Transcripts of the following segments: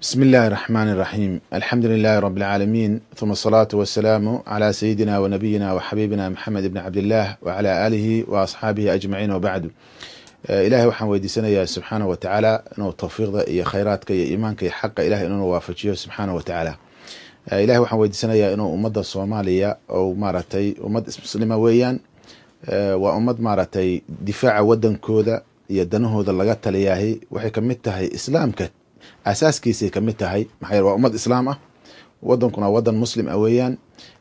بسم الله الرحمن الرحيم الحمد لله رب العالمين ثم الصلاة والسلام على سيدنا ونبينا وحبيبنا محمد بن عبد الله وعلى آله وأصحابه أجمعين وبعد ilaahay waxaan weydiisanayaa subxaana wa tacaala inuu towfiiqda iyo khayraadka iyo iimaanka iyo xaqa ilahay inuuna waafajiyo subxaana wa tacaala eh, ilahay waxaan weydiisanayaa inuu ummadda soomaaliya oo maaragtay ummad muslima weeyaan eh, waa ummad maaragtay difaaca wadankooda iyo danahooda laga taliyaahay waxay kamid tahay islaamka asaaskiisay kamid tahay maxaa waa ummad islaam ah wadankuna wadan muslim a ah weeyaan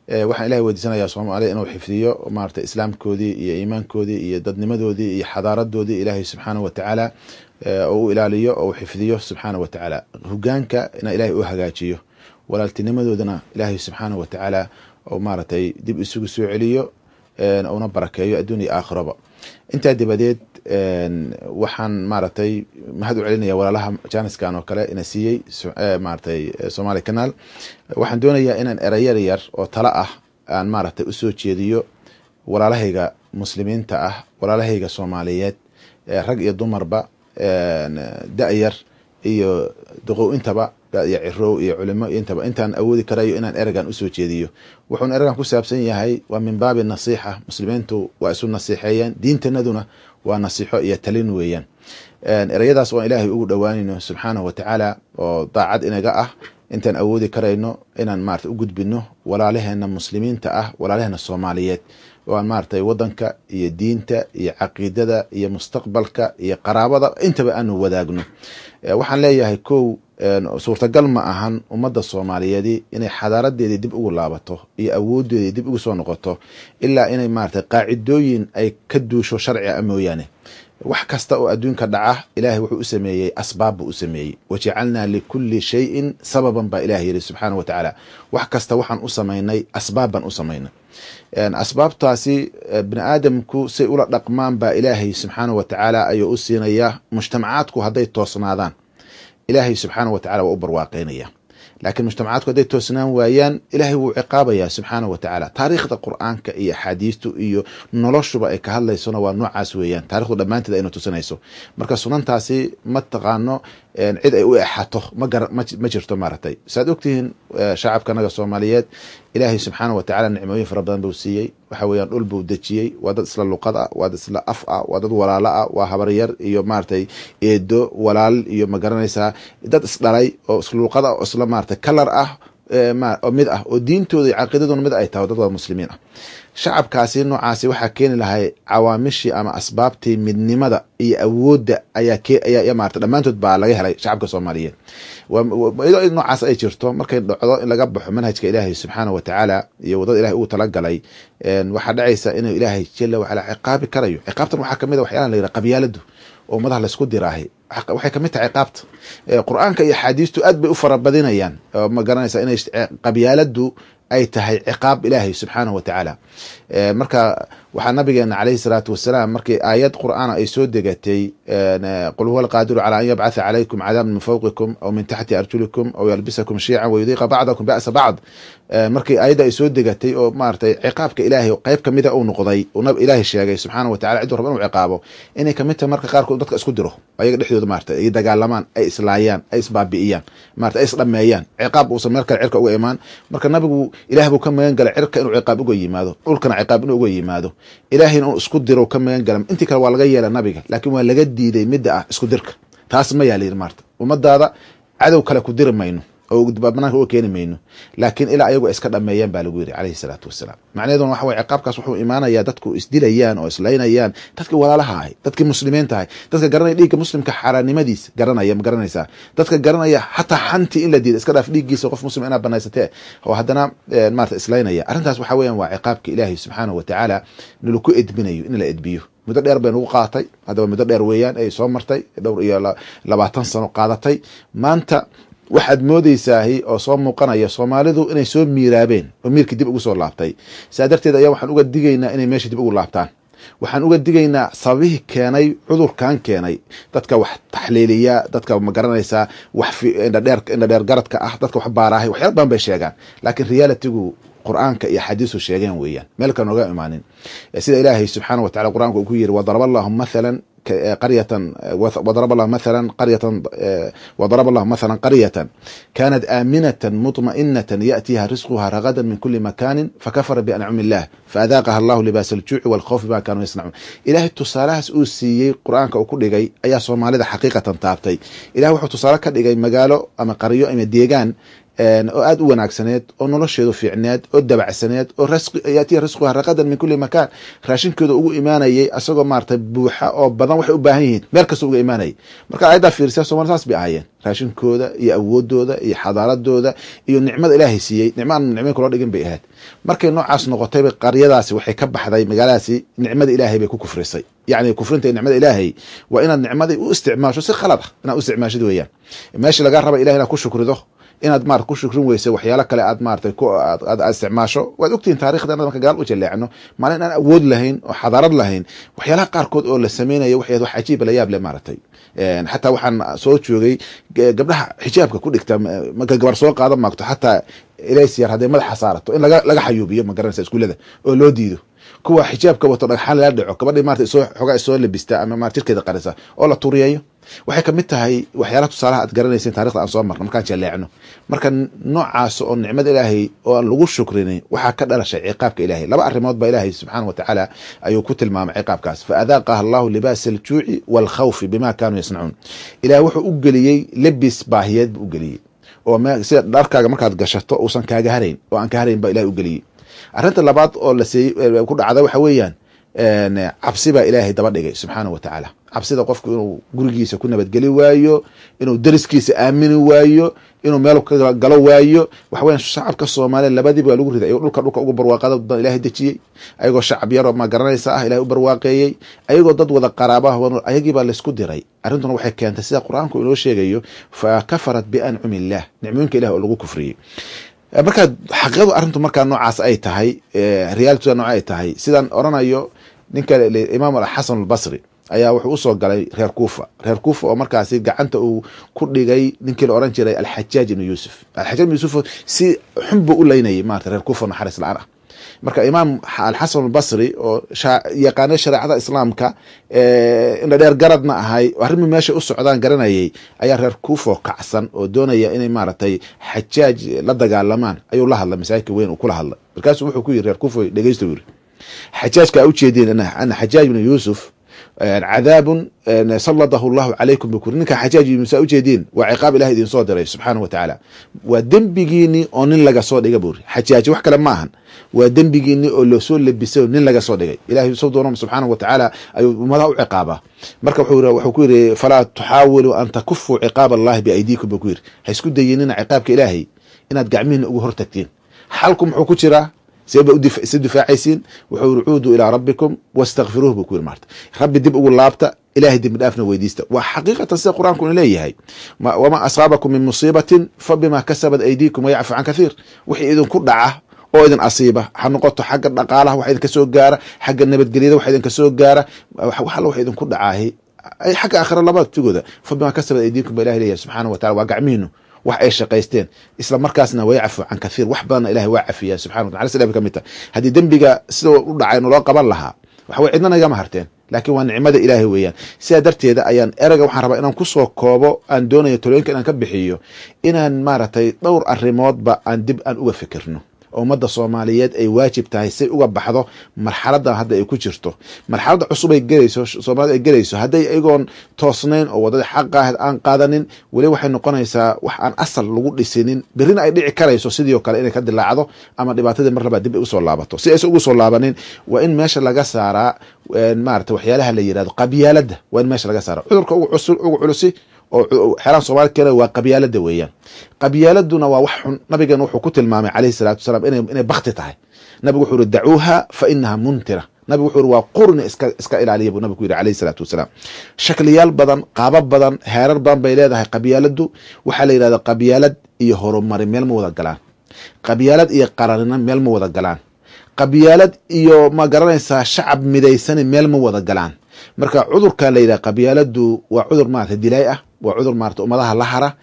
eh, waxaan ilahay weydiisanayaa soomaaliya inuu xifdiyo maarata islaamkoodii iyo iimaankoodii iyo dadnimadoodii iyo xadaaradoodii ilaahay subxaana watacaala eh, oo u ilaaliyo oo u xifdiyo subxaana watacaala hogaanka inaa ilaahay u hagaajiyo walaaltinimadoodana ilaahay subxaana watacaala oo maaratay dib isugu soo celiyo eh, una barakeeyo adduun iyo aakhiraba intaa dabadeed waxaan maaragtay mahad u celinaya walaalaha janiskan oo kale ina siiyey eh, maaratay eh, somali canaal waxaan doonayaa inaan erayar yar oo tala ah aan maaragtay usoo jeediyo walaalahayga muslimiinta ah walaalahayga soomaaliyeed eh, rag iyo dumarba da-yar iyo doqow intaba iyo cirow iyo culimo intaba intaan awoodi karayo inaan eregan usoo jeediyo wuxuuna eragan ku saabsan yahay waa min baabi nasiixa muslimiintu waa isu nasiixeeyeen diintanaduna waa nasiixo iyo talin weeyaan erayadaas waan ilaahay ugu dhowaanayno subxaanahu watacaala oo daacad inaga ah intaan awoodi karayno inaan maarata u gudbino walaalaheena muslimiinta ah walaalaheena soomaaliyeed oo aan maaratay wadanka iyo diinta iyo caqiidada iyo mustaqbalka iyo qaraabada intaba aanu wadaagno waxaan leeyahay kow suurtagal ma ahan ummadda soomaaliyeedi inay xadaaradeedii dib ugu laabato iyo awoodeedii dib ugu soo noqoto ilaa inay maarata qaacidooyin ay ka duusho sharci a ah mooyaane wax kasta oo adduunka dhaca ilaahay wuxuu u sameeyey asbaab buu u sameeyey wajacalnaa likulli shayin sababan baa ilaah yidhi subxaana wa tacaala wax kasta waxaan u samaynay asbaab baan u samaynay asbaabtaasi eh, bini aadamku say ula dhaqmaan baa ilaahay subxaana wa tacaala ayuu u siinayaa mujtamacaadku hadday toosnaadaan ilaahay subxaana wa tacala waa u barwaaqeynaya laakiin mujtamacaadku hadday toosnaan waayaan ilaahay wuu ciqaabayaa subxaana wa tacaala taariikhda qur-aanka iyo axaadiistu iyo noloshuba ay ka hadlaysona waa noocaas weeyaan taarikhdu dhammaanteed ayna tusinayso marka sunantaasi ma taqaano cid ay u exato ma jirto maaragtay saad ogtihiin e, shacabkanaga soomaaliyeed ilaahay subxaana watacaala nicmooyin fara badan buu siiyey waxa weyaan dhul buu dejiyey waa dad isla luqad ah waa dad isla af ah waa dad walaalo ah waa habaryar iyo maaratay eedo walaal iyo ma garanaysaa dad isdhalay oo luqad ah oo isla maaragtay kalar ah Eh, mid ah oo diintooda caqiidaduna mid ah ay tahay dadka muslimiin ah shacabkaasi noocaasi waxaa keeni lahay cawaamishii ama asbaabtii midnimada iyo awoodda ayaa maarata dhammaantood baa laga helay shacabka soomaaliyeed noocaas ay jirto markay dhacdo in laga baxo manhajka ilaahay subxaana watacaala iyo wadada ilahay uu talagalay waxaa dhacaysa inuu ilaahay jela wacalaa ciqaabi karayo ciqaabtan waxaa kamid a ah waxyaalaha la yidhaha qabyaaladu oo ummadaha laysku diraahay waxay kamid tahay ciqaabta qur-aanka iyo axaadiistu aad bay u farabadinayaan ma garanaysaa inay qabyaaladu ay tahay ciqaab ilaahay subxaanahu wa marka waxaa nabigeena caleyhi salaatu wasalaam markii aayad qur-aana ay soo degatay qul huwa alqaadiru calaa an yabcatha calaykum cadaaban min fowqikum aw min taxti arjulikum aw yalbisakum shiican wayudiiqa bacdakum ba'sa bacd Eh, markii ayadda ay soo degatay oo maratay ciqaabka ilaahay qeyb kamida uu noqday ilaahay sheegay subxaana watacala cidu raba inuu ciqaabo inay kamid tahay marka qaarkood dadka isku diro ayaga dhexdooda maarata ay dagaalamaan ay islaayaan ay isbaabi'iyaan marata ay isdhameeyaan ciqaab uusan meel kale cirka uga imaan marka nabigu ilaah buu ka magan galay cirka inuu ciqaab uga yimaado dhulkana ciqaab inuu uga yimaado ilaahayna uu isku diro ka magan gala intii kale waa laga yeela nabiga laakiin waa laga diiday midda ah isku dirka taas ma yaa layidhi maarata ummadaada cadow kale ku diri mayno oo gudbaa uga keeni mayno laakiin ilaa ayagu iska dhameeyaan baa lagu yidhi caleyhi salaatu wasalaam macnaheeduna waxa weye ciqaabkaas wuxuu imaanayaa dadku isdilayaan oo islaynayaan dadki walaalaha ahay dadkii muslimiinta ahay dadka garanaya dhiigga muslimka xaaraannimadiis garanaya ma garanaysaa dadka garanaya xataa xantii in la diida iska dhaaf dhiiggiisa qof muslim inaad banaysatee oo haddana eh, maarata islaynaya arrintaas waxa weeyaan waa ciqaabka ilaahay subxaanahu watacaala nalaku edbinayo in la edbiyo muddo dheer bay nagu qaadatay haddaba muddo dheer weeyaan ay soo martay dhowr iyo labaatan sano qaadatay maanta waxaad moodeysaahi oo soo muuqanaya soomaalidu inay soo miiraabeen oo miirka dib ugu soo laabtay saa darteed ayaa waxaan uga digaynaa inay meesha dib ugu laabtaan waxaan uga digaynaa sababihii keenay cudurkan keenay dadka wax taxliiliya dadka ma garanaysaa wax garadka ah dadka wax baaraahay waxyaal badan bay sheegaan laakiin realitigu qur'aanka iyo axaadiisu sheegeen weeyaan meel kale nooga imaanin sida ilaahay subxaana wa tacala qur'aanka uu ku yidhi wadaraba allahu mathalan قرية وضرب الله مثلا قرية وضرب الله مثلا قرية كانت آمنة مطمئنة يأتيها رزقها رغدا من كل مكان فكفر بأنعم الله فأذاقها الله لباس الجوع والخوف بما كانوا يصنعون إلهي tusaalahaas uu قرآن qur-aanka uu ku dhigay ayaa soomaalida xaqiiqatan taabtay ilahi wuxuu tusaale ka dhigay magaalo oo aad u wanaagsaneed oo nolosheedu fiicneed oo dabacsaneed oo yaatiya rasquha ah raqadan min kuli makaan raashinkeedu ugu imaanayay asagoo maarata buuxa oo badan waxay u baahan yihiin meel kasta uga imaanayay marka ayaddaa fiirisa soomali saas bay ahaayeen raashinkooda iyo awoodooda iyo xadaaradooda iyo nicmada ilaahay siiyey nicmo aan kula dhigin bay ahayd markay noocaas noqotayba qaryadaasi waxay ka baxday magaaladaasi nicmada ilaahay bay ku kufrisay yacni kufrinta nicmada ilaahay waa inaad nicmadii u isticmaasho si khalad ah inaad u isticmaashid weeyaan meeshii lagaa raba ilahay inaad ku shukrido inaad marat ku shukrin weyso waxyaalo kale aad maratay ad isticmaasho waad ogtihiin taarikhda inad marka gaal u jaleecno maalin aan awood lahayn oo xadaarad lahayn waxyaalaha qaarkood oo la sameynaya waxyaad wax cajiiba la yaab leh maaragtay xataa waxaan soo joogay gabdhaha xijaabka ku dhigta marka gabar soo qaada maagto xataa ilaysiyar hadday madaxa saarato in laga xayuubiyo magaranaysa iskuullada oo loo diido kuwa xijaabka wato dhagxaan lala dhaco gabadhi martaogaa isoo labista ama ma jirkeeda qarisa oo la turiyayo waxay kamid tahay waxyaalaha tusaalaha aad garanaysa taarikda aan soo marno markaan jaleecno marka noocaas oo nicmada ilaahay oo aan lagu shukrinay waxaa ka dhalashay ciqaabka ilaahay laba arrimood baa ilaahay subxaana wa tacaala ayuu ku tilmaamay ciqaabkaas fa adaaqaha allahu libaasa aljuuci waalkhawfi bima kaanuu yasnacuun ilaahay wuxuu u geliyey lebis baahiyeed buu u geliyey oo sida dharkaaga markaad gashato uusan kaaga harayn oo aan ka harayn baa ilahay u geliyey arinta labaad oo ku dhacda waxa weeyaan cabsi baa ilaahay daba dhigay subxaana wa tacaala cabsida qofku inuu gurigiisa ku nabadgeli waayo inuu dariskiisa aamini waayo inuu meel galo waayo waxaweya shacabka soomaaliya labadiiba waa lagu riday ayagoo dhulka dhulka uga barwaaqada ilahay dejiyey ayagoo shacab yaroo ma garanaysa ah ilahay u barwaaqeeyey ayagoo dad wada qaraabah ayagiibaa laysku diray arrintuna waxay keentay sida qur-aanku inoo sheegayo fa kafarat biancumi illaah nicmooyinka ilah oo lagu kufriyey Eh, markaa xaqiiqadu arrintu markaa noocaas ay tahay eh, realitida nooc ay tahay sidaan oranayo ninka imaam xasan albasri ayaa wuxuu usoo galay reer kuufa reer kuufa oo markaasi gacanta uu ku dhigay ninkii la oran jiray alxajaaj ibnu yuusuf alxajaaj ibnu yuusuf si xun buu u leynayay maarata reer kuufa naxariis la-aan ah marka imaam alxasan albasri oo yaqaanay shareecada islaamka indhadheer dheer garadna ahay arrimi meeshay u socdaan garanayay ayaa reer kuufo kacsan oo doonaya inay maaragtay xajaaj la dagaalamaan ayuu la hadlay masaajidka weyn uu kula hadlay markaasuu wuxuu ku yiri reer kuufo dhegeysta yiri xajaajka a u ujeedeen ana xajaaj bnu yuusuf cadaabun salladahu allahu calaykum buu kuri ninka xajaaji musa ujeediin waa ciqaab ilahi idin soo diray subxaanah wa waa dembigiinii oo nin laga soo dhiga buuri xajaaji wax kale ma ahan waa dembigiinii oo loo soo labisay nin laga soo dhigay ilahay soo doonama subxaanah wa ayuu ummadaha u ciqaabaa marka wuxuu ku yidhi falaa tuxaawilu an takufuu ciqaab allahi biaydiikum buu ku yidhi ha isku dayinina ciqaabka ilaahay inaad gacmihiina uga hortagtiin xalku muxuu ku jiraa seeba isa difaacaysiin wuxuu yiri cuuduu ilaa rabbikum wastakfiruuh buu ku yiri marta rabbi dib ugu laabta ilahay dembi dhaafna weydiista waa xaqiiqatan sida qur-aanku ina leeyahay wamaa asaabakum min musiibatin fa bimaa aydiikum wayacfu can kathiir wixii idinku dhaca oo idin asiiba ha noqoto xagga dhaqaalaha wax idinka soo gaara xagga nabadgelyada wax idinka soo gaara waxalla wax idinku dhacaahay xagga aakhira labada tigooda fa bimaa aydiikum ba ilahay leeyahay subxaanahu wa tacala waa gacmihiinu wax ay shaqaysteen isla markaasna wayacfu can kathiir wax badanna ilahay waa cafiyaa subxana wa tacala ka mid tahay haddii dembiga sida u dhacay loo qaban lahaa waxa waxaway cidnana igama harteen laakiin waa nicmada ilaahay weeyaan sidaa darteeda ayaan ereyga waxaan rabaa inaan kusoo koobo aan doonayo talooyinka inaan ka bixiyo inaan maaragtay dhowr arrimoodba aan dib aan uga fikirno ummadda soomaaliyeed ay waajib tahay si uga baxdo marxaladan hadda ay ku jirto marxalada cusub ay gelayso soomaalida ay gelayso hadday iyagoon toosnayn oo wadada xaqaahad aan qaadanin weli waxay noqonaysaa wax aan asal lagu dhisinin berina ay dhici karayso sidii o kale inay ka dilaacdo ama dhibaatadii mar labaa dib ay usoo laabato si aysan ugu soo laabanin waa in meesha laga saaraa maarata waxyaalaha la yirahdo qabyaaladda waa in meesha laga saara cudurka ugu culusi oo xeeraan soomaali kale waa qabyaalada weeyaan qabyaaladuna waa wax xun nabigeena wuxuu ku tilmaamay calayhi salaatu wasalaam inay bakti tahay nabigu wuxuu yihi dacuuha fa inaha muntira nabigu wuxuu yihi waa qurni iska ilaaliya buu nabigu ku yidhi calayhi salaatu wasalaam shakliyaal badan qaabab badan heerar badan bay leedahay qabyaaladu waxaa la yidhahda qabyaalad iyo horumari meel ma wada galaan qabyaalad iyo qaranina meel ma wada galaan qabyaalad iyo ma garanaysaa shacab midaysani meel ma wada galaan marka cudurkaa la yidhaha qabyaaladu waa cudur maarata dilaay ah waa cudur maarata ummadaha la hara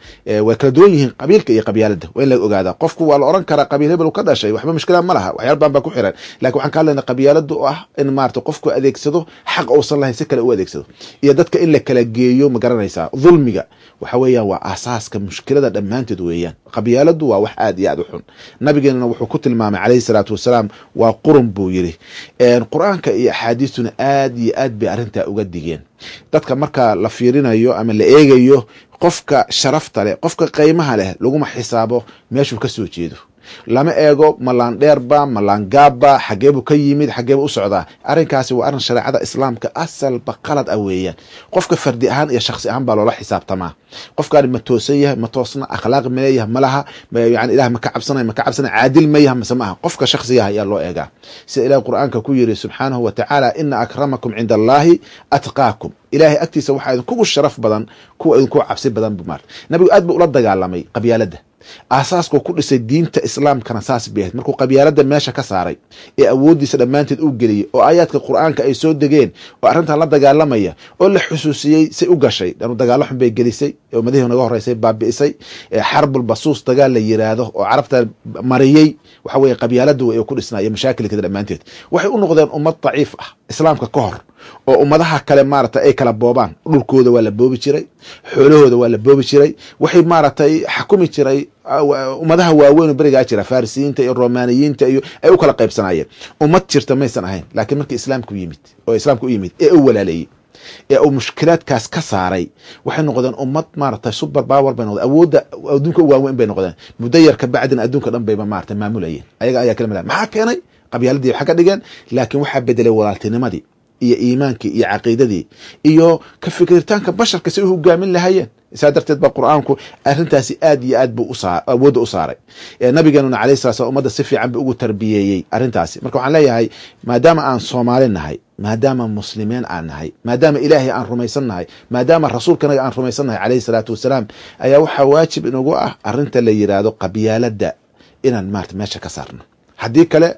way kala duwan yihiin qabiilka iyo qabyaalada waa in laga ogaadaa qofku waa la oran karaa qabiil hebel ka dhashay waxba mushkila ma laha waxyaal baan baa ku xiran lakin waxaan ka hadlayna qabyaalada ah in maarata qofku adeegsado xaq uusan lahayn si kale u adeegsado iyo dadka in la kala geeyo ma garanaysaa dulmiga waxa weeyaan waa asaaska mushkilada dhammaanteed weeyaan qabyaaladu waa wax aad iyo aad u xun nabigeenana wuxuu ku tilmaamay calayhi salaatu wasalaam waa qurun buu yidhi qur-aanka iyo axaadiistuna aad iyo aad bay arrintaa uga digeen dadka markaa la fiirinayo ama la eegayo qofka sharafta leh qofka qiimaha leh laguma xisaabo meeshuu kasoo jeedo lama eego malaan malangaabba xageebuu ka yimid xageebu u socdaa arinkaasi waa arin shareecada islaamka asalba qalad ah weeyaan qofka fardi ahaan iyo shaksi ahaan baa loola xisaabtamaa qofkaani ma toosan yahay ma toosna akhlaaq maleeyaha ma laha yan ilah maka cabsanay maka cabsanay caadil ma yaha mise ma qofka shaksigaah ayaa loo eegaa sida ilaah qur-aanka ku yiri subxaanahu wa tacaala ina akramakum cinda allaahi atqaakum ilaahay agtiisa waxaa idinkugu sharaf badan kuwa idinku cabsi badan bumaart nabigu aad buu ula dagaalamay qabyaalada aasaaskuu ku dhisay diinta islaamkana saas bay ahayd markuu qabyaaladda meesha ka saaray ee awooddiisa dhammaanteed uu geliyey oo aayaadka qur-aanka ay soo degeen oo arrintan la dagaalamaya oo la xusuusiyey say u gashay danu dagaalo xun bay gelisay ummadihii naga horreysay baabi'isay ee xarbulbasuus dagaal la yiraahdo oo carabta mariyey waxa weye qabyaaladda wey ku dhisnaa iyo mashaakilkeeda dhammaanteed waxay u noqdeen ummad daciif ah islaamka ka hor oo ummadaha kale maarata ay kala boobaan dhulkooda waa la boobi jiray xoolahooda waa la boobi jiray waxay maaratay xakumi jiray ah, ummadaha waaweyn berigaa ah jira farisiyiinta iyo romaniyiinta iyo ay u kala qaybsanayeen ummad jirta maysan ahayn laakiin markii islaamku yimid oo islaamka u yimid ee u walaaleeyey ee uu mushkilaadkaas ka saaray waxay noqdeen ummad maarata super power bay noqdeen awoodda adduunka u waaweyn bay noqdeen muddo yar ka bacdina adduunka dhan bayba maarata maamulayeen ayaga ayaa kala mala ah, maxaa keenay qabyaaladii waxa ka dhigeen laakiin waxaa bedelay walaaltinimadii iyo iimaankii iyo caqiidadii iyo ka fikritaanka basharka si u hogaamin lahaayeen saa darteed ba qur'aanku arintaasi aad iyo aad buu awoodda uh, u saaray nabigenuna alay sala slam ummadda si fiican buu ugu tarbiyeeyey arrintaasi marka waxaan leeyahay maadaama aan soomaali nahay maadaama muslimiin aan nahay maadaama ilaahay aan rumaysan nahay maadaama rasuulkanaga aan rumaysan nahay calayhi salaatu wasalaam ayaa waxaa waajib inugu ah arinta la yidhaahdo qabyaaladda inaan maarta meesha ka saarno haddii kale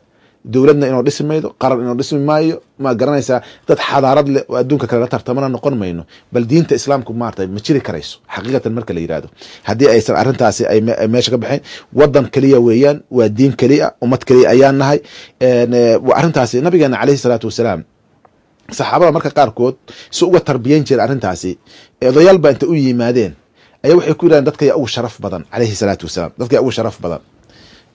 dowladna inoo dhisi maydo qaran inoo dhismi maayo maa garanaysaa dad xadaarad leh oo adduunka kalala tartamana noqon mayno bal diinta islaamku maarata ma jiri karayso xaqiiqatan marka la yirahdo haddii aysan arintaasi ay meesha ka baxeen wadan keliya weeyaan waa diin keliya ummad keliya ayaan nahay arrintaasi nabigeena caleyhi salaatu wasalaam saxaabada marka qaarkood si uga tarbiyan jira arrintaasi odayaal baa inta u yimaadeen ayaa waxay ku yidhahdeen dadkaya yaa ugu sharaf badan caleyhi salaatu wasalaam dadka ugu sharaf badan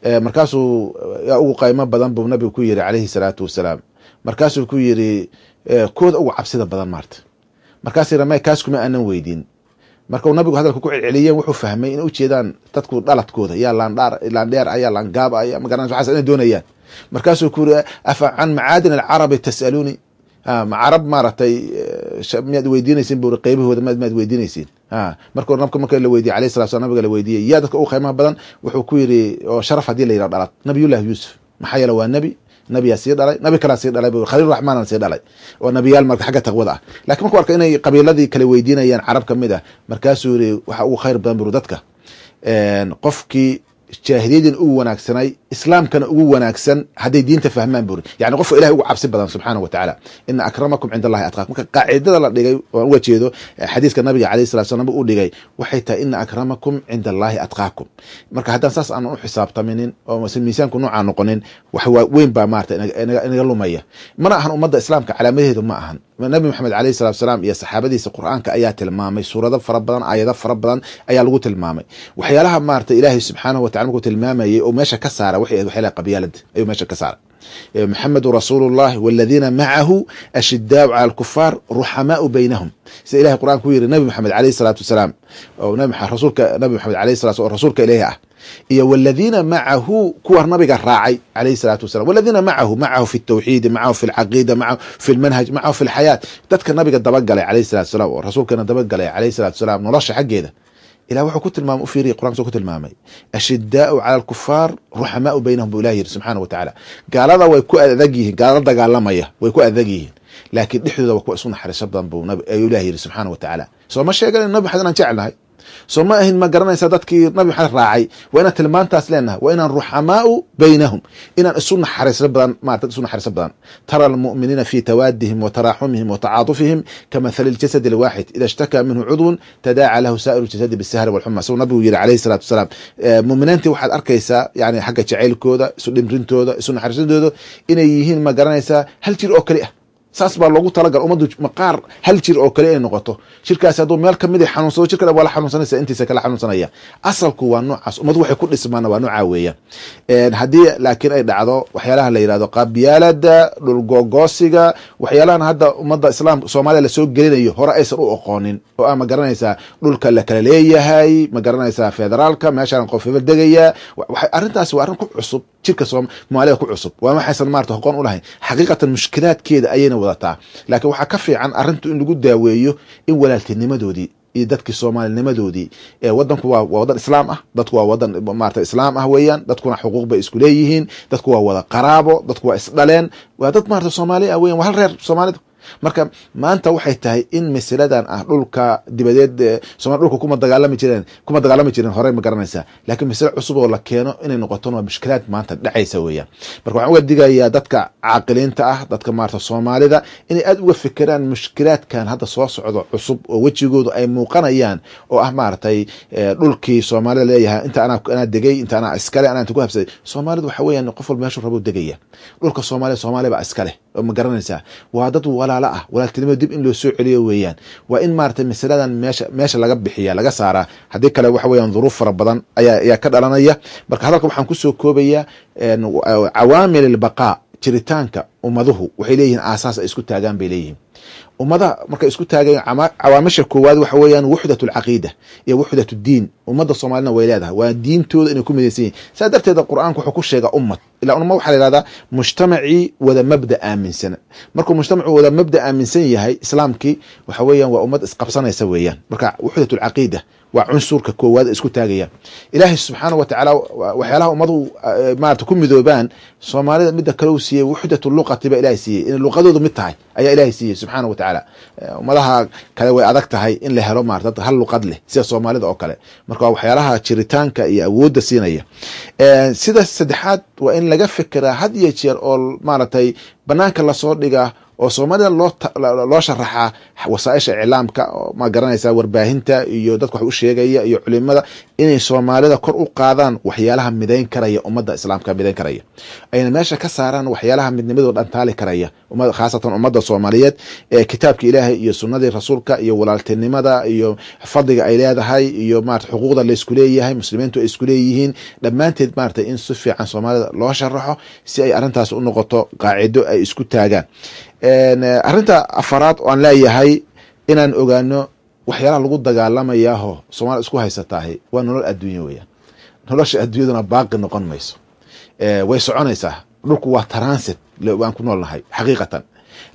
Eh, markaasuu yaa eh, ugu qaymo badan buu nabigu ku yiri calayhi salaatu wasalaam markaasuu ku yiri eh, kooda ugu cabsida badan maarta markaas rama kaas kuma aanan weydiin markau nabigu hadalka ku celceliyeen wuxuu fahmay inay ujeedaan dadku dhaladkooda yaa laandheer a yaa laangaaba a yaa magaran waxaas inay doonayaan markaasuu ku yiri afa can macaadin alcarabi tas'aluuni carab maaragtay eh, miyaad weydiinaysin bui qeybahooda maad weydiinaysiin marka nabka marka la weydiye alayh salat sla nabiga la weydiiyey yaa dadka u qiimaha badan wuxuu ku yidhi oo sharaf hadii la yidhah dhalad nabiyullahi yuusuf maxaa yeele waa nebi nebiyaa sii dhalay nabi kalaa sii dhalay khaliilraxmaana sii dhalay oo nabiyaal marka xagga taqwada ah lakin markuu arka inay qabiiladii kala weydiinayaan carab ka mid ah markaasuu yidhi waxa ugu khayr badan buru dadka qofkii jaahiliyadin ugu wanaagsanay islaamkana ugu wanaagsan hadday diinta fahmaan buri yani qofka ilahay ugu cabsi badan subxaana wa tacaala ina akramakum cind allahi atqaakum marka qaacidada la dhigay waan uga jeedo eh, xadiiska nabiga alayh salat slam u dhigay waxay tahay ina akramakum cinda allahi atqaakum marka haddaan saas aanan u xisaabtaminin oo miisaanku noocaa noqonin wax weyn baa maarata inaga lumaya mana ahan ummadda islaamka calaamadeedu ma ahan nabi maxamed alayh salatu salaam iyo saxaabadiisa qur'aanka ayaa tilmaamay suurado fara badan aayado fara badan ayaa lagu tilmaamay waxyaalaha maarata ilaahay subxaanah wa tacala taala markuu tilmaamayay oo meesha ka saara waxay waxyaalaha qabyaalada ayuu meesha ka saara maxamedu rasuulullahi waaladiina macahu ashiddaau cala alkufaar ruxamaau baynahum sida ilahay qur-aan yiri nabi maxamed alayh isalaatu wasalaam oo rasuulka nabi maxamed alayh salatu oo rasuulka ilaahi ah iyo waladiina macahu kuwa nabiga raacay alayhi salaatu wasalam waladiina macahu macahu fi tawxiidi macahu fi lcaqiida macahu fi lmanhaj macahu fi lxayaat dadka nabiga dabagalay alayh salatu wasalaam oo rasuulkana dabagalay alayh salatu wasalaam nolosha xaggeeda ilah wuxuu ku tilmaamay u fiiriya quraankas ku tilmaamay ashidaau cala alkufaar ruxamaau baynahum buu ilah yidhi subxaana wa tacaala gaalada way ku adag yihiin gaalada dagaalamaya way ku adag yihiin laakiin dhexdooda waa kuwa isu naxariiso badan buu ayuu ilah yidhi subxaana wa tacaala soo ma sheegan in nabi maxamed aan jecel soo ma ahayn ma garanaysaa dadkii nabi maxamed raacay waa inaan tilmaantaas leenahay waa inaan ruxamaau baynahum inaan isu naxariisro badan maarata isu naxariisro badan tara almu'miniina fii tawaadihim wa taraaxumihim wa tacaatufihim kamahali اljasadi alwaaxid ida ishtakaa minhu cudwun tadaaca lahu saa'iru ljasadi bisahri walxuma suu nabigu yihi calayhi salatu wasalaam eh, mu'minaantii waxaad arkaysaa yani xagga jacaylkooda isu dhimrintooda isu naxariisintooda inay yihiin ma garanaysaa hal jir oo keli ah saas baa loogu talagala ummaddu maqaar hal jir oo kale inay noqoto jirkaasi hadduu meel ka mid xanuunsado jirkale waa la xanuunsanaysa intiisa kala xanuunsanaya asalku waa noocaas ummaddu waxay ku dhismaana waa noocaa weeyaan haddii laakiin ay dhacdo waxyaalaha la yidhahdo qabyaalada dhulgogoosiga waxyaalahan hadda ummadda islaamka soomaaliya lasoo gelinayo hore aysan u oqoonin oo ah ma garanaysaa dhulka la kala leeyahay ma garanaysaa federaalka meeshaan qofiba degaya arrintaasi waa arrin ku cusub jirka soomaalida ku cusub waa maxaysan maarata hoqoon u lahayn xaqiiqatan mushkilaadkeeda ayayna wadataa laakiin waxaa ka fiican arintu in lagu daaweeyo in walaaltinimadoodii iyo dadkii soomaalinimadoodii ee wadanku waa wadan islaam ah dadku waa wadan marata islaam ah weeyaan dadkuna xuquuq bay isku leeyihiin dadku waa wada qaraabo dadku waa isdhaleen waa dad marata soomaali ah weyan waa hal reer soomaalida marka maanta waxay tahay in masaladan ah dhulka dibadeed eh, somal dhulka kuma dagaalami jireen kuma dagaalami jirin horey ma garanaysaa laakiin masale cusub oo la keeno inay noqotona mushkilaad maanta dhacaysa weeyaan marka waxaan uga digayaa dadka caaqiliinta ah dadka maarata soomaalida inay aada uga fikiraan mushkilaadkan hadda soo socdo cusub oo wejigoodu ay muuqanayaan oo ah maaragtay eh, dhulkii soomaalida leeyahay inta anaa degay inta anaa iskale anaa inta ku habsaday soomaalida waxa weeyaan qof walba meeshuu rabo degaya dhulka soomaalida soomaaliya baa iska ma garanaysaa waa dad walaalo ah walaaltinimo dib in loo soo celiyo weeyaan waa in maarata masaladan meesha meesha laga bixiya laga saaraa haddii kale waxa weeyaan duruuf fara badan ayaa ayaa ka dhalanaya marka hadalka waxaan kusoo koobayaa cawaamil albaqaa jiritaanka ummaduhu waxay leeyihiin aasaas ay isku taagaan bay leeyihiin ummadaha markay isku taagayeen cawaamisha koowaad waxa weeyaan wuxdat alcaqiida iyo wuxdat diin ummadda soomaalina way leedahay waa diintooda inay ku midaysan yihin saa darteeda qur-aanku wuxuu ku sheega ummad ilaa ummad waxa la yihahdaa mujtamacii wada mabda aaminsan markuu mujtamacu wada mabda aaminsan yahay islaamkii waxa weeyaan waa ummad isqabsanaysa weeyaan marka wuxdat alcaqiida waa cunsurka koowaad isku taagayaan ilaahay subxaana wa tacaala waxyaalaha ummadu maarata ku midoobaan soomaalida midda kale u siiyey wuxdat luqati ilahay siiyey inay luqadoodu mid tahay ayaa ilaahay siiyey subxaana wa tacaala ummadaha kale way adag tahay in la helo maarata hal luqad leh sida soomaalida oo kale marka waa waxyaalaha jiritaanka iyo awoodda siinaya sida saddexaad waa in laga fikiraa had iyo jeer oo maaragtay banaanka lasoo dhigaa oo soomaalida loo sharaxaa wasaaisha iclaamka ma garanaysaa warbaahinta iyo dadka wax u sheegaya iyo culimada inay soomaalida kor u qaadaan waxyaalaha midayn karaya ummadda islaamka midayn karaya ayna meesha ka saaraan waxyaalaha midnimadooda dhantaali karaya khaasatan ummadda soomaaliyeed ee kitaabka ilaahay iyo sunnadii rasuulka iyo walaaltinimada iyo fadliga ay leedahay iyo marat xuquuqda laysku leeyahay muslimiintu ay isku leeyihiin dhammaanteed maratay in si fiican soomaalida loo sharaxo si ay arrintaas u noqoto qaacido ay isku taagaan Eh, arinta afaraad aan leeyahay inaan ogaano waxyaalaha lagu dagaalamayaaho soomaalia isku haysataahi waa nolol adduunya weyaan nolosha adduunyaduna baaqi noqon mayso way soconaysaa dhulku waa transit baan ku noolnahay xaqiiqatan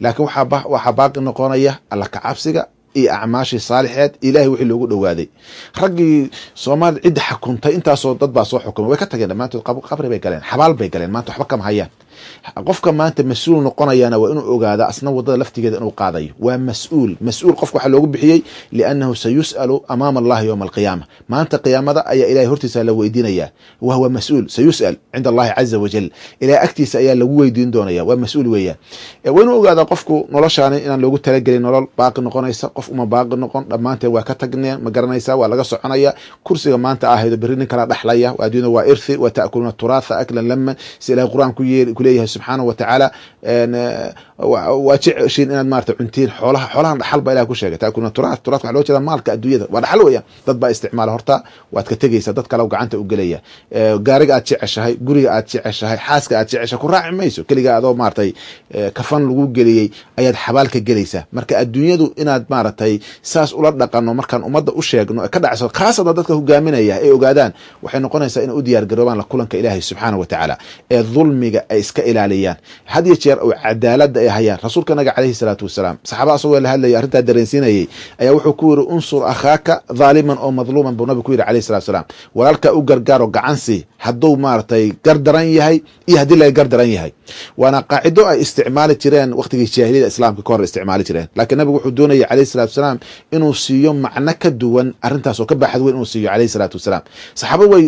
laakiin waxaa baaqi noqonaya alla kacabsiga iyo acmaashii saalixeed ilaahay wixii loogu dhowaaday raggii soomaaliya cidda xakuntay intaasoo dad baa soo xukumay way ka tageen dhammaantood qabri bay galeen xabaal bay galeen maanta waxba kama hayaan qofka maanta mas-uul noqonayaana waa inuu ogaada asna wadada laftigeeda inuu qaadayo waa mas-uul mas-uul qof waxaa loogu bixiyey liannahu sayus'alu amaama allahi yowma alqiyaama maanta qiyaamada ayaa ilahay hortiisa la weydiinayaa wahuwa mas-uul sayus'al cinda allahi caza wajal ilahay agtiisa ayaa lagu weydiin doonaya waa mas-uul weeyaan waa inuu ogaada qofku noloshaani inaan loogu talagelin nolol baaqi noqonaysa qof uma baaqi noqon dhammaanteed waa ka tagneen ma garanaysaa waa laga soconaya kursiga maanta ahaydo berri nin kala dhexlaya adduunya waa irthi wa ta'kuluuna turaatha aklan lama si ilahay qur-aan ku yeeli leeyahay subxaana watacaala waajeceshiin inaad maarata cuntiin xoolaha xoolahan dhaxal baa ilaha ku sheegay taakuna turaat turaat waxa loo jeeda maalka adduunyada waa dhaxal weeyaan dad baa isticmaala horta waad ka tegaysaa dad kale gacanta u gelaya gaariga aad jeceshahay guriga aad jeceshahay xaaska aad jeceshahay ku raaci mayso keligaa adoo maaratay kafan lagu geliyey ayaad xabaalka gelaysaa marka adduunyadu inaad maaratay saas ula dhaqano markaan ummadda u sheegno ee ka dhacso khaasatan dadka hogaaminaya ay ogaadaan waxay noqonaysaa inay u diyaargaroobaan la kulanka ilaahay subxaana wa tacaala ee dulmiga ay iska iska ilaaliyaan had iyo jeer oo cadaalada ay hayaan rasuulka naga caleyhi salaatu wasalaam saxaaba asagoo la hadlayay arrintaa dareensiinayay ayaa wuxuu ku yidhi unsur akhaaka daaliman oo madluuman buu nabi ku yidhi caleyhi salatu wasalaam walaalkaa u gargaaro gacansi hadduu maaragtay gar daran yahay iyo haddii laga gar daran yahay waana qaacido ay isticmaali jireen wakhtigii jaahiliyada islaamka ka hor isticmaali jireen laakiin nabigu wuxuu doonayay caleyhi salatu wasalaam inuu siiyo macno ka duwan arrintaas ka baaxad weyn inuu siiyo caleyhi salaatu wasalaam saxaaba way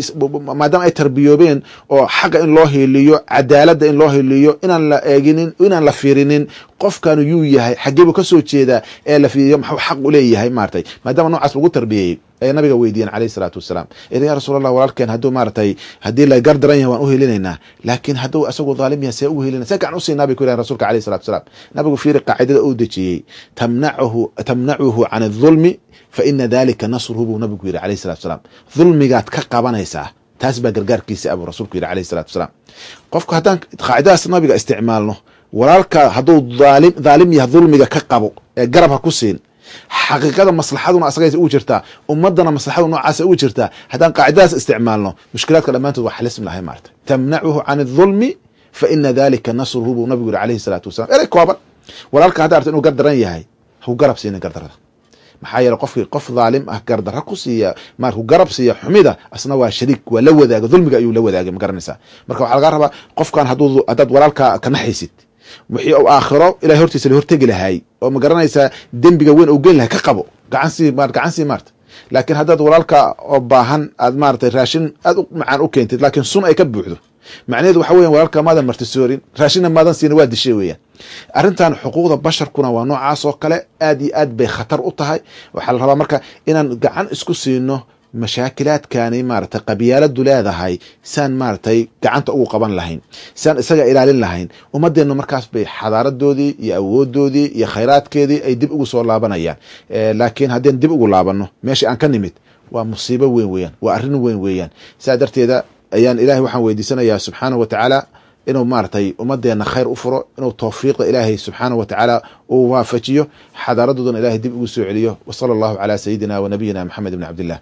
maadaama ay tarbiyoobeen oo xaqa in loo hiiliyo cadaaladda in loo hiliyo inaan la eeginin inaan la fiirinin qofkan yuu yahay xageebuu kasoo jeedaa ee la fiiriyo maxuu xaq u leeyahay maaratay maadaama noocaas lagu tarbiyeyey ayay nabiga weydiiyeen calayhi salaatu wasalaam ya rasuul walaalkeen hadduu maaratay haddii la gar yahay waan u helinaynaa laakiin hadduu asagoo daalim yahay see ugu helina see gacan u bay ku yidhahen rasuulka alayhi salatu wasalaam nabigu fiiri qaacidada uu dejiyey tamnacuhu tamnacuhu can adulmi fa ina dalika nasruhu buu nabigu yidhi calayhi salatu wasalaam dulmigaad ka qabanaysaa taas baa gargaarkiisa abuu ah rasuulku yidhi alayh salatu wasalaam qofku haddaan qaacidadaas nabiga isticmaalno walaalkaa hadduu dhaalim yah dulmiga ka qabo ee garab ha ku siin xaqiiqada maslaxaduna asagays ugu jirtaa ummadana maslaxadu noocaasa ugu jirtaa haddaan qaacidadaas isticmaalno mushkilaadka dhammaantood waa xalism lahay maarta tamnacuhu can adulmi fa ina dalika nasruhu buu nabigu yidhi alayhi salaatu wasalam erey kooban walaalka hadda arto inuu gardaran yahay haku garab siinin gardarada maxaa yeele qofkii qof dhaalim ah gardarra ku siiya ma garab siiya xumida asna waa shariik waa la wadaaga dulmiga ayuu la wadaagay ma garanaysaa marka waxaa lagaa rabaa qofkan hadduu haddaad walaalkaa kana xaysid wixii u aakhiro ilahay hortiisa la hortegi lahaay oo ma garanaysaa dembiga weyn uu geni lahay ka qabo gacansii gacansii maarta laakiin haddaad walaalka oo baahan aad maaragtay raashin aad u macaan u keentid laakiin sun ay ka buuxdo macnaheedu waxa weyan walaalka maadan marti soorin raashinna maadan siina waa dishe weeyaan arintan xuquuqda basharkuna waa noocaas oo kale aad iyo aad bay khatar u tahay waxaa la rabaa marka inaan gacan isku siino mashaakilaadkani maaragtay qabyaaladu leedahay saan maaragtay gacanta ugu qaban lahayn saan isaga ilaalin lahayn ummadeennu markaas bay xadaaradoodii iyo awoodoodii iyo khayraadkeedii ay dib ugu soo laabanayaan eh, laakiin haddeen dib ugu laabanno meeshii aan ka nimid waa musiibo weyn weeyaan waa arrin weyn weeyaan saa darteeda ayaan ilaahay waxaan weydiisanayaa subxaanah wa tacaala inuu maaratay ummadeena khayr u furo inuu towfiiqda ilaahay subxaanah wa tacaala uu waafajiyo xadaaradoodana ilahay dib ugu soo celiyo wa sala allahu calaa sayidina wa nabiyina moxamed ibni cabdillah